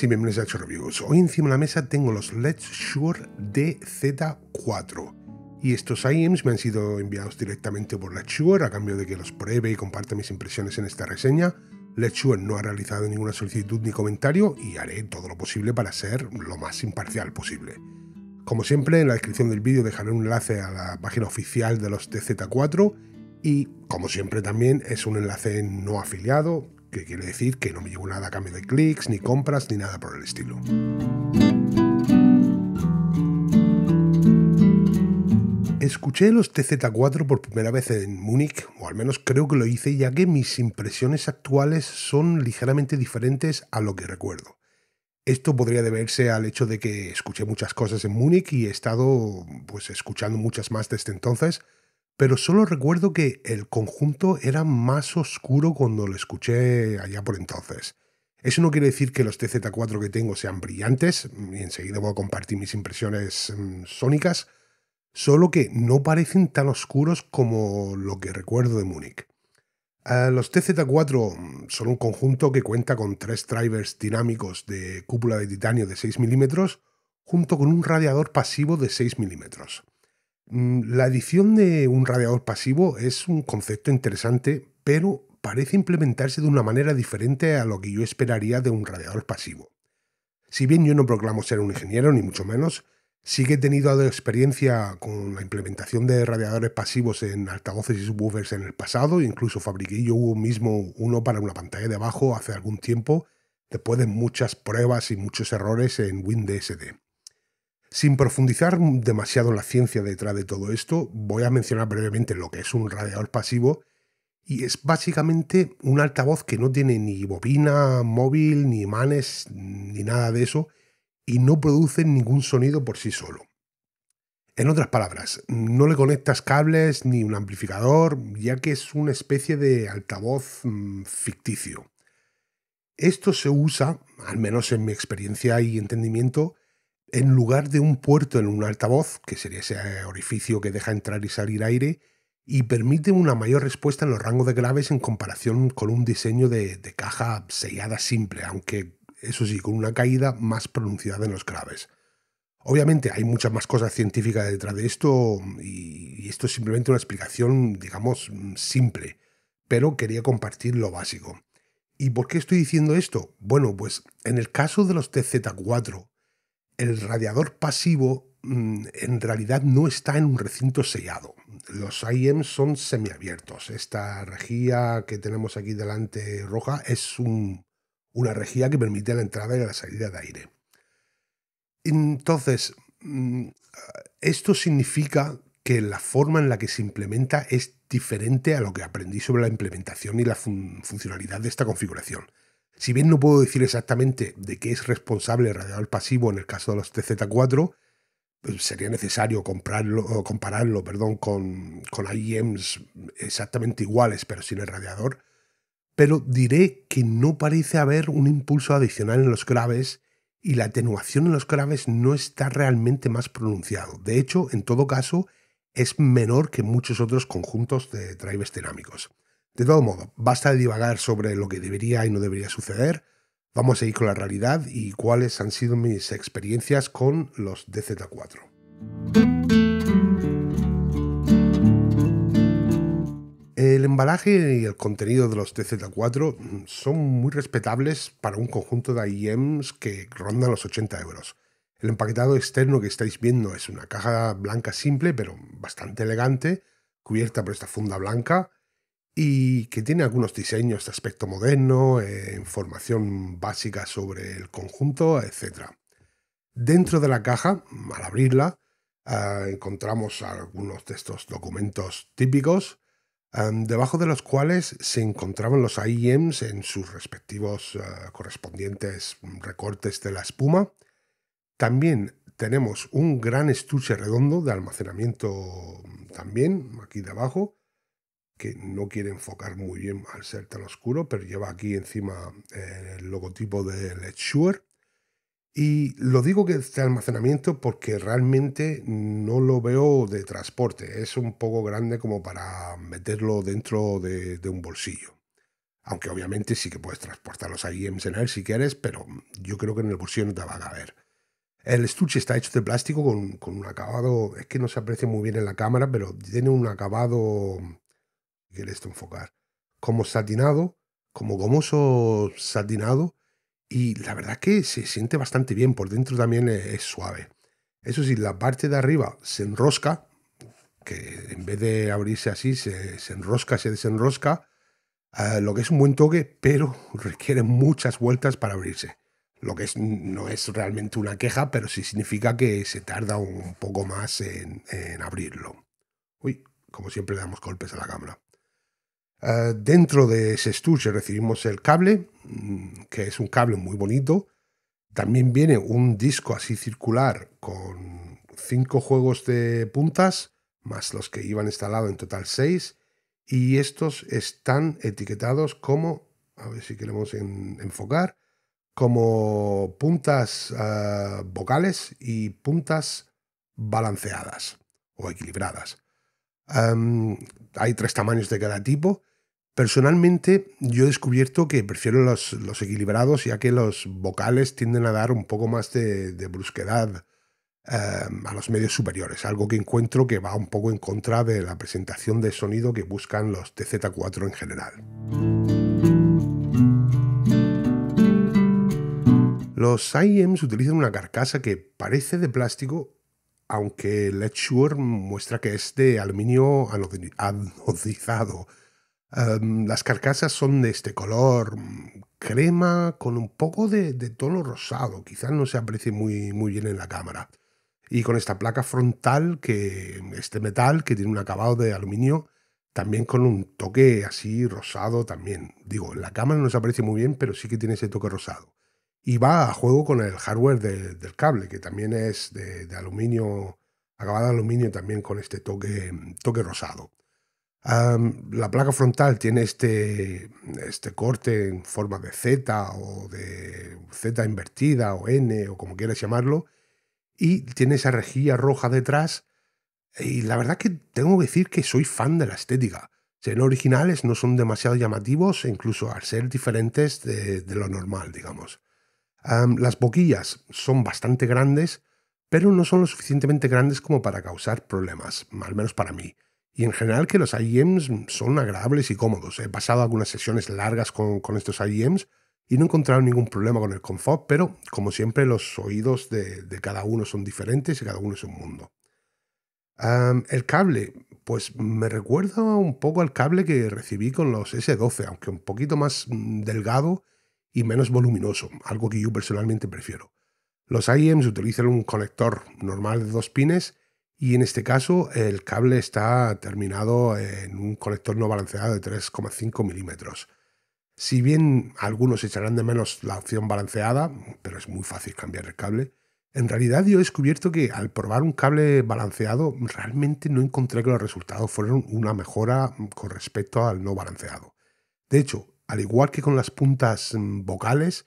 y bienvenidos a Reviews. Hoy encima de la mesa tengo los Let's Shure DZ4 y estos IEMs me han sido enviados directamente por Let's Shure a cambio de que los pruebe y comparte mis impresiones en esta reseña. Let's Shure no ha realizado ninguna solicitud ni comentario y haré todo lo posible para ser lo más imparcial posible. Como siempre, en la descripción del vídeo dejaré un enlace a la página oficial de los DZ4 y, como siempre también, es un enlace no afiliado que quiere decir que no me llevo nada a cambio de clics, ni compras, ni nada por el estilo. Escuché los TZ4 por primera vez en Múnich, o al menos creo que lo hice, ya que mis impresiones actuales son ligeramente diferentes a lo que recuerdo. Esto podría deberse al hecho de que escuché muchas cosas en Múnich y he estado pues escuchando muchas más desde entonces, pero solo recuerdo que el conjunto era más oscuro cuando lo escuché allá por entonces. Eso no quiere decir que los TZ4 que tengo sean brillantes, y enseguida voy a compartir mis impresiones mm, sónicas, solo que no parecen tan oscuros como lo que recuerdo de Múnich. Eh, los TZ4 mm, son un conjunto que cuenta con tres drivers dinámicos de cúpula de titanio de 6 milímetros, junto con un radiador pasivo de 6 milímetros. Mm, la edición de un radiador pasivo es un concepto interesante, pero parece implementarse de una manera diferente a lo que yo esperaría de un radiador pasivo. Si bien yo no proclamo ser un ingeniero, ni mucho menos, sí que he tenido experiencia con la implementación de radiadores pasivos en altavoces y subwoofers en el pasado, incluso fabriqué yo mismo uno para una pantalla de abajo hace algún tiempo, después de muchas pruebas y muchos errores en WinDSD. Sin profundizar demasiado en la ciencia detrás de todo esto, voy a mencionar brevemente lo que es un radiador pasivo y es básicamente un altavoz que no tiene ni bobina móvil, ni imanes, ni nada de eso y no produce ningún sonido por sí solo. En otras palabras, no le conectas cables ni un amplificador, ya que es una especie de altavoz mm, ficticio. Esto se usa, al menos en mi experiencia y entendimiento, en lugar de un puerto en un altavoz, que sería ese eh, orificio que deja entrar y salir aire, y permite una mayor respuesta en los rangos de graves en comparación con un diseño de, caja sellada simple, aunque eso sí, con una caída más pronunciada en los graves. Obviamente hay muchas más cosas científicas detrás de esto y, esto es simplemente una explicación, digamos, simple, pero quería compartir lo básico. ¿Y por qué estoy diciendo esto? Bueno, pues en el caso de los TZ4, el radiador pasivo mm, en realidad no está en un recinto sellado. Los IEM son semiabiertos. Esta rejilla que tenemos aquí delante roja es una rejilla que permite la entrada y la salida de aire. Entonces, mm, esto significa que la forma en la que se implementa es diferente a lo que aprendí sobre la implementación y la funcionalidad de esta configuración. Si bien no puedo decir exactamente de qué es responsable el radiador pasivo en el caso de los TZ4, pues, sería necesario comprarlo, compararlo perdón, con, con IEMs exactamente iguales, pero sin el radiador. Pero diré que no parece haber un impulso adicional en los graves y la atenuación en los graves no está realmente más pronunciado. De hecho, en todo caso, es menor que muchos otros conjuntos de drivers dinámicos. De todo modo, basta de divagar sobre lo que debería y no debería suceder. Vamos a ir con la realidad y cuáles han sido mis experiencias con los DZ4. El embalaje y el contenido de los DZ4 son muy respetables para un conjunto de IEMs que rondan los 80 euros. El empaquetado externo que estáis viendo es una caja blanca simple pero bastante elegante, cubierta por esta funda blanca y que tiene algunos diseños de aspecto moderno, eh, información básica sobre el conjunto, etc. Dentro de la caja, al abrirla, ah, encontramos algunos de estos documentos típicos, ah, debajo de los cuales se encontraban los IEMs en sus respectivos ah, correspondientes recortes de la espuma. También tenemos un gran estuche redondo de almacenamiento también, aquí debajo, que no quiere enfocar muy bien al ser tan oscuro, pero lleva aquí encima eh, el logotipo del Let's Y lo digo que es almacenamiento porque realmente no lo veo de transporte. Es un poco grande como para meterlo dentro de, un bolsillo. Aunque obviamente sí que puedes transportarlos ahí en cenar si quieres, pero yo creo que en el bolsillo no te va a caber. El estuche está hecho de plástico con, con un acabado, es que no se aprecia muy bien en la cámara, pero tiene un acabado esto enfocar. Como satinado, como gomoso satinado, y la verdad que se siente bastante bien, por dentro también es, suave. Eso sí, la parte de arriba se enrosca, que en vez de abrirse así, se, enrosca, se desenrosca, eh, lo que es un buen toque, pero requiere muchas vueltas para abrirse. Lo que no es realmente una queja, pero sí significa que se tarda un poco más en, en abrirlo. Uy, como siempre le damos golpes a la cámara. Ah, dentro de ese estuche recibimos el cable, mm, que es un cable muy bonito. También viene un disco así circular con cinco juegos de puntas, más los que iban instalados en total seis. Y estos están etiquetados como, a ver si queremos enfocar, como puntas ah, vocales y puntas balanceadas o equilibradas. hay tres tamaños de cada tipo Personalmente yo he descubierto que prefiero los, equilibrados ya que los vocales tienden a dar un poco más de, brusquedad eh, a los medios superiores, algo que encuentro que va un poco en contra de la presentación de sonido que buscan los TZ4 en general. Los IEMs utilizan una carcasa que parece de plástico, aunque Let's Sure muestra que es de aluminio anodizado, Em, las carcasas son de este color crema con un poco de, tono rosado, quizás no se aprecie muy, muy bien en la cámara. Y con esta placa frontal, que este metal que tiene un acabado de aluminio, también con un toque así rosado también. Digo, en la cámara no se aprecia muy bien, pero sí que tiene ese toque rosado. Y va a juego con el hardware del cable, que también es de, aluminio, acabado de aluminio también con este toque, toque rosado la placa frontal tiene este, este, corte en forma de Z o de Z invertida o N o como quieras llamarlo y tiene esa rejilla roja detrás y la verdad que tengo que decir que soy fan de la estética. Ser originales no son demasiado llamativos e incluso al ser diferentes de, lo normal, digamos. las boquillas son bastante grandes, pero no son lo suficientemente grandes como para causar problemas, al menos para mí. Y en general que los IEMs son agradables y cómodos. He pasado algunas sesiones largas con, estos IEMs y no he encontrado ningún problema con el confort, pero como siempre los oídos de, cada uno son diferentes y cada uno es un mundo. el cable, pues me recuerda un poco al cable que recibí con los S12, aunque un poquito más mm, delgado y menos voluminoso, algo que yo personalmente prefiero. Los IEMs utilizan un conector normal de dos pines y en este caso el cable está terminado en un colector no balanceado de 3,5 milímetros. Si bien algunos echarán de menos la opción balanceada, pero es muy fácil cambiar el cable, en realidad yo he descubierto que al probar un cable balanceado realmente no encontré que los resultados fueran una mejora con respecto al no balanceado. De hecho, al igual que con las puntas mm, vocales,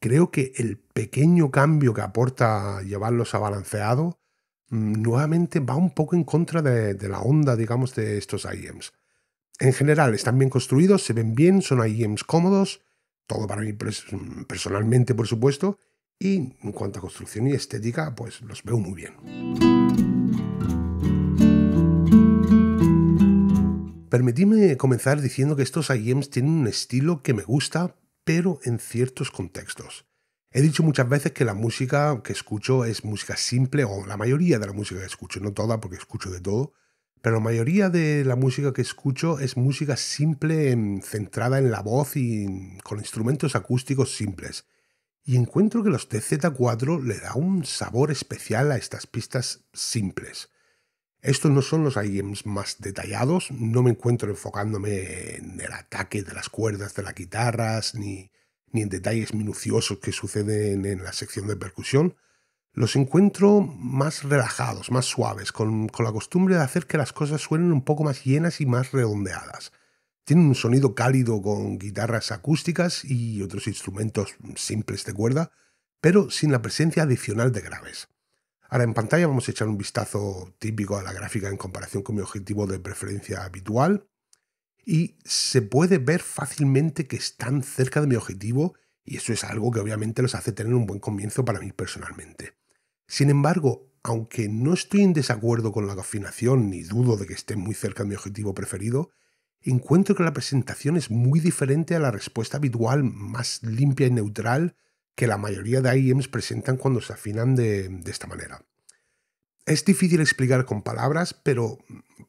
creo que el pequeño cambio que aporta llevarlos a balanceado Mm, nuevamente va un poco en contra de, la onda, digamos, de estos IEMs. En general, están bien construidos, se ven bien, son IEMs cómodos, todo para mí mm, personalmente, por supuesto, y en cuanto a construcción y estética, pues los veo muy bien. Permitidme comenzar diciendo que estos IEMs tienen un estilo que me gusta, pero en ciertos contextos. He dicho muchas veces que la música que escucho es música simple, o la mayoría de la música que escucho, no toda porque escucho de todo, pero la mayoría de la música que escucho es música simple, centrada en la voz y con instrumentos acústicos simples. Y encuentro que los TZ4 le da un sabor especial a estas pistas simples. Estos no son los IEMs más detallados, no me encuentro enfocándome en el ataque de las cuerdas de las guitarras, ni ni en detalles minuciosos que suceden en la sección de percusión, los encuentro más relajados, más suaves, con, con, la costumbre de hacer que las cosas suenen un poco más llenas y más redondeadas. Tienen un sonido cálido con guitarras acústicas y otros instrumentos simples de cuerda, pero sin la presencia adicional de graves. Ahora en pantalla vamos a echar un vistazo típico a la gráfica en comparación con mi objetivo de preferencia habitual y se puede ver fácilmente que están cerca de mi objetivo y eso es algo que obviamente los hace tener un buen comienzo para mí personalmente. Sin embargo, aunque no estoy en desacuerdo con la afinación ni dudo de que esté muy cerca de mi objetivo preferido, encuentro que la presentación es muy diferente a la respuesta habitual, más limpia y neutral, que la mayoría de IEMs presentan cuando se afinan de, de esta manera. Es difícil explicar con palabras, pero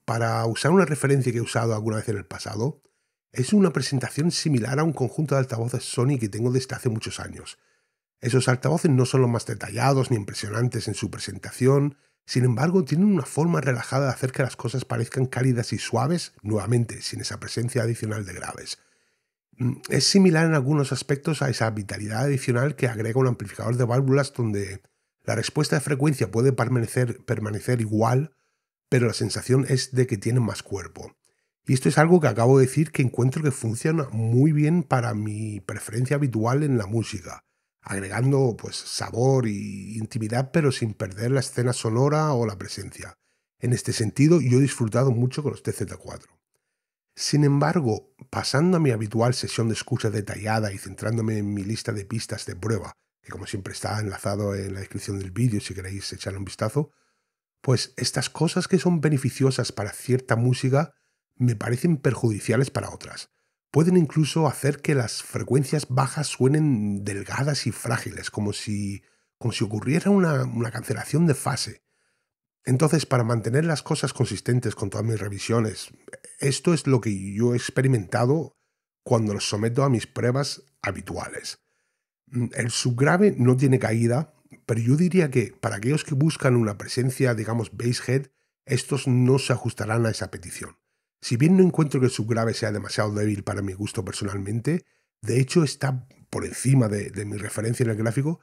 para usar una referencia que he usado alguna vez en el pasado, es una presentación similar a un conjunto de altavoces Sony que tengo desde hace muchos años. Esos altavoces no son los más detallados ni impresionantes en su presentación, sin embargo tienen una forma relajada de hacer que las cosas parezcan cálidas y suaves, nuevamente, sin esa presencia adicional de graves. Mm, es similar en algunos aspectos a esa vitalidad adicional que agrega un amplificador de válvulas donde la respuesta de frecuencia puede permanecer, igual, pero la sensación es de que tiene más cuerpo. Y esto es algo que acabo de decir que encuentro que funciona muy bien para mi preferencia habitual en la música, agregando pues sabor y intimidad pero sin perder la escena sonora o la presencia. En este sentido yo he disfrutado mucho con los TZ4. Sin embargo, pasando a mi habitual sesión de escucha detallada y centrándome en mi lista de pistas de prueba que como siempre está enlazado en la descripción del vídeo si queréis echarle un vistazo, pues estas cosas que son beneficiosas para cierta música me parecen perjudiciales para otras. Pueden incluso hacer que las frecuencias bajas suenen delgadas y frágiles, como si, como si ocurriera una, una cancelación de fase. Entonces, para mantener las cosas consistentes con todas mis revisiones, esto es lo que yo he experimentado cuando los someto a mis pruebas habituales el subgrave no tiene caída, pero yo diría que para aquellos que buscan una presencia, digamos, basehead, estos no se ajustarán a esa petición. Si bien no encuentro que el subgrave sea demasiado débil para mi gusto personalmente, de hecho está por encima de, mi referencia en el gráfico,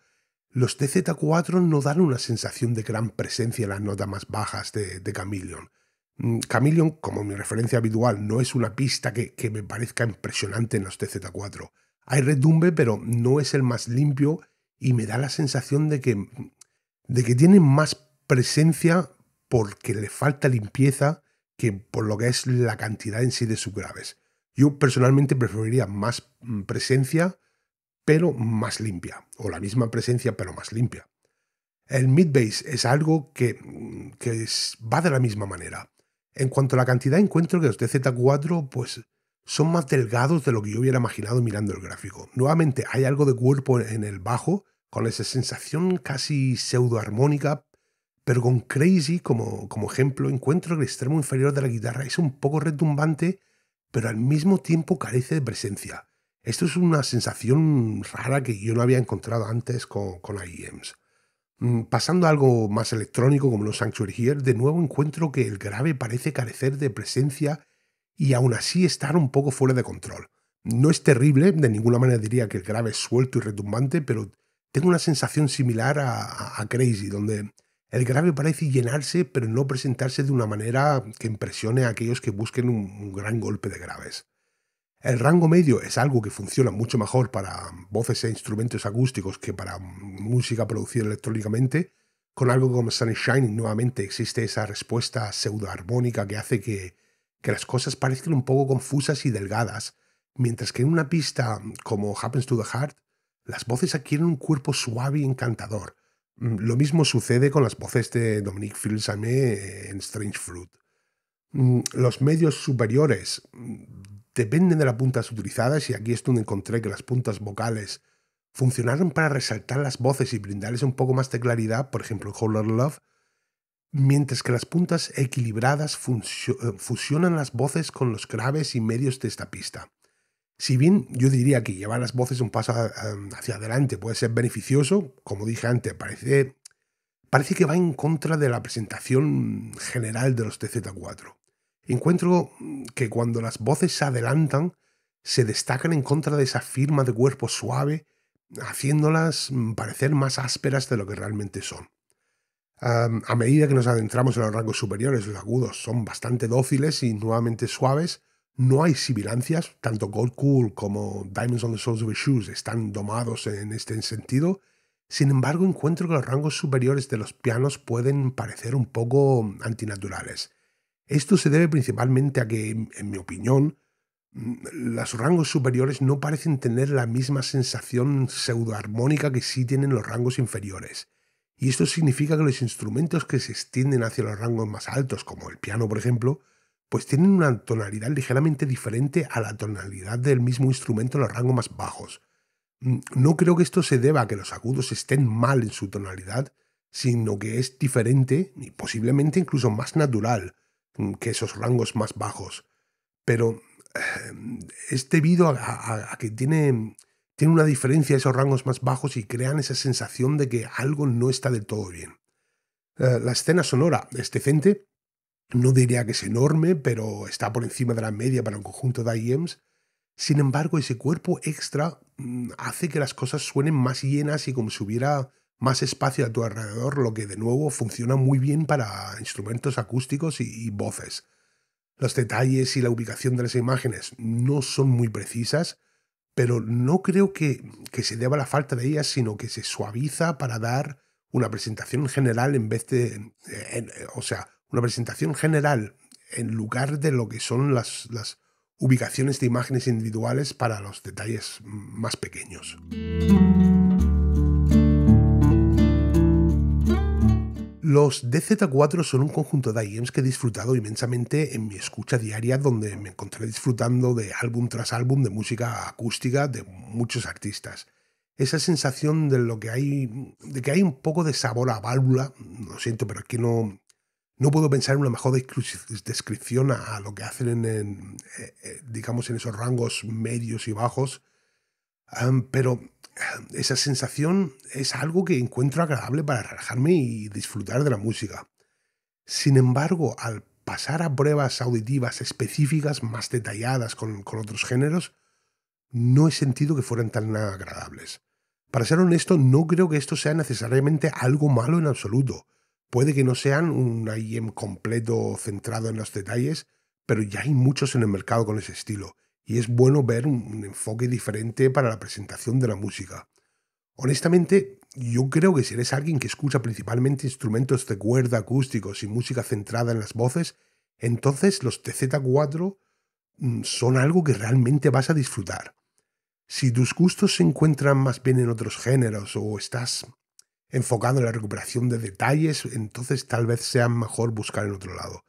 los TZ4 no dan una sensación de gran presencia en las notas más bajas de, de Chameleon. Mm, Chameleon, como mi referencia habitual, no es una pista que me parezca impresionante en los TZ4, hay retumbe, pero no es el más limpio y me da la sensación de que, de que tiene más presencia porque le falta limpieza que por lo que es la cantidad en sí de sus graves. Yo personalmente preferiría más mm, presencia, pero más limpia, o la misma presencia, pero más limpia. El mid-bass es algo que, mm, va de la misma manera. En cuanto a la cantidad, encuentro que los DZ4 pues, son más delgados de lo que yo hubiera imaginado mirando el gráfico. Nuevamente hay algo de cuerpo en el bajo, con esa sensación casi pseudoarmónica, pero con Crazy como, ejemplo encuentro que el extremo inferior de la guitarra es un poco retumbante, pero al mismo tiempo carece de presencia. Esto es una sensación rara que yo no había encontrado antes con, con IEMs. Mm, pasando a algo más electrónico como los Sanctuary Here, de nuevo encuentro que el grave parece carecer de presencia y aún así estar un poco fuera de control. No es terrible, de ninguna manera diría que el grave es suelto y retumbante, pero tengo una sensación similar a, Crazy, donde el grave parece llenarse, pero no presentarse de una manera que impresione a aquellos que busquen un, un gran golpe de graves. El rango medio es algo que funciona mucho mejor para voces e instrumentos acústicos que para música producida electrónicamente. Con algo como Sunny Shining nuevamente existe esa respuesta pseudoarmónica que hace que que las cosas parezcan un poco confusas y delgadas, mientras que en una pista como Happens to the Heart, las voces adquieren un cuerpo suave y encantador. Mm, lo mismo sucede con las voces de Dominique fils en Strange Fruit. Mm, los medios superiores mm, dependen de las puntas utilizadas y aquí es donde encontré que las puntas vocales funcionaron para resaltar las voces y brindarles un poco más de claridad, por ejemplo, en Love, mientras que las puntas equilibradas eh, fusionan las voces con los graves y medios de esta pista. Si bien yo diría que llevar las voces un paso hacia adelante puede ser beneficioso, como dije antes, parece, parece que va en contra de la presentación general de los TZ4. Encuentro que cuando las voces se adelantan, se destacan en contra de esa firma de cuerpo suave, haciéndolas parecer más ásperas de lo que realmente son a medida que nos adentramos en los rangos superiores, los agudos son bastante dóciles y nuevamente suaves. No hay sibilancias, tanto Gold Cool como Diamonds on the Soles of the Shoes están domados en este sentido. Sin embargo, encuentro que los rangos superiores de los pianos pueden parecer un poco antinaturales. Esto se debe principalmente a que, en mi opinión, mm, los rangos superiores no parecen tener la misma sensación pseudoarmónica que sí tienen los rangos inferiores y esto significa que los instrumentos que se extienden hacia los rangos más altos, como el piano por ejemplo, pues tienen una tonalidad ligeramente diferente a la tonalidad del mismo instrumento en los rangos más bajos. Mm, no creo que esto se deba a que los agudos estén mal en su tonalidad, sino que es diferente y posiblemente incluso más natural mm, que esos rangos más bajos. Pero eh, es debido a, que tiene tienen una diferencia a esos rangos más bajos y crean esa sensación de que algo no está del todo bien. Eh, la escena sonora es decente, no diría que es enorme, pero está por encima de la media para un conjunto de IEMs. Sin embargo, ese cuerpo extra mm, hace que las cosas suenen más llenas y como si hubiera más espacio a tu alrededor, lo que de nuevo funciona muy bien para instrumentos acústicos y voces. Los detalles y la ubicación de las imágenes no son muy precisas, pero no creo que, se deba a la falta de ellas, sino que se suaviza para dar una presentación general en vez de... Eh, o sea, una presentación general en lugar de lo que son las, las ubicaciones de imágenes individuales para los detalles más pequeños. Los DZ4 son un conjunto de IEMs que he disfrutado inmensamente en mi escucha diaria, donde me encontré disfrutando de álbum tras álbum de música acústica de muchos artistas. Esa sensación de lo que hay, de que hay un poco de sabor a válvula, lo siento, pero aquí no, no puedo pensar en una mejor descripción a, lo que hacen en, eh, eh, digamos, en esos rangos medios y bajos. pero eh, esa sensación es algo que encuentro agradable para relajarme y disfrutar de la música. Sin embargo, al pasar a pruebas auditivas específicas más detalladas con, otros géneros, no he sentido que fueran tan agradables. Para ser honesto, no creo que esto sea necesariamente algo malo en absoluto. Puede que no sean un IEM completo centrado en los detalles, pero ya hay muchos en el mercado con ese estilo y es bueno ver un enfoque diferente para la presentación de la música. Honestamente, yo creo que si eres alguien que escucha principalmente instrumentos de cuerda acústicos y música centrada en las voces, entonces los TZ4 mm, son algo que realmente vas a disfrutar. Si tus gustos se encuentran más bien en otros géneros o estás enfocado en la recuperación de detalles, entonces tal vez sea mejor buscar en otro lado.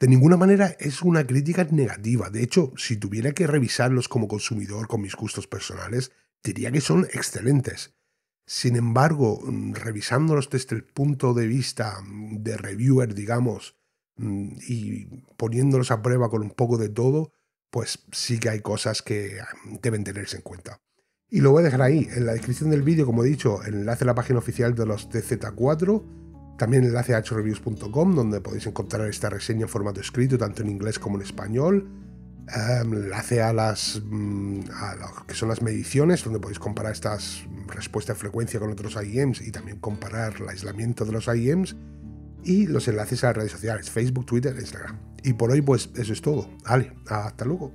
De ninguna manera es una crítica negativa. De hecho, si tuviera que revisarlos como consumidor con mis gustos personales, diría que son excelentes. Sin embargo, mm, revisándolos desde el punto de vista mm, de reviewer, digamos, mm, y poniéndolos a prueba con un poco de todo, pues sí que hay cosas que deben tenerse en cuenta. Y lo voy a dejar ahí, en la descripción del vídeo, como he dicho, el enlace a la página oficial de los tz 4 también enlace a hreviews.com donde podéis encontrar esta reseña en formato escrito tanto en inglés como en español. Em, enlace a las mm, que son las mediciones donde podéis comparar estas respuestas de frecuencia con otros IEMs y también comparar el aislamiento de los IEMs y los enlaces a las redes sociales, Facebook, Twitter, Instagram. Y por hoy pues eso es todo. Vale, hasta luego.